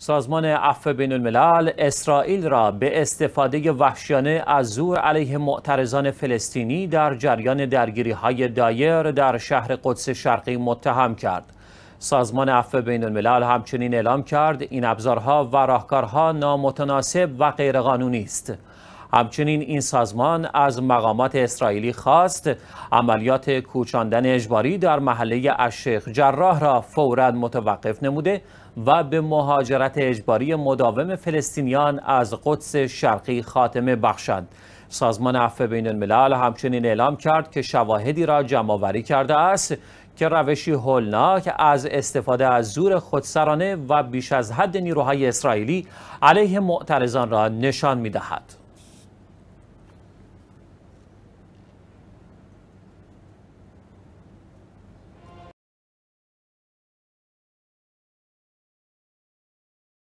سازمان عفو بین الملل اسرائیل را به استفاده وحشیانه از زور علیه معترضان فلسطینی در جریان درگیری های دایر در شهر قدس شرقی متهم کرد. سازمان عفو بین الملل همچنین اعلام کرد این ابزارها و راهکارها نامتناسب و غیرقانونی است. همچنین این سازمان از مقامات اسرائیلی خواست عملیات کوچاندن اجباری در محله اشیخ جراح را فورا متوقف نموده و به مهاجرت اجباری مداوم فلسطینیان از قدس شرقی خاتمه بخشند سازمان عفو بین الملل همچنین اعلام کرد که شواهدی را جمعآوری کرده است که روشی هولناک از استفاده از زور خودسرانه و بیش از حد نیروهای اسرائیلی علیه معترضان را نشان دهد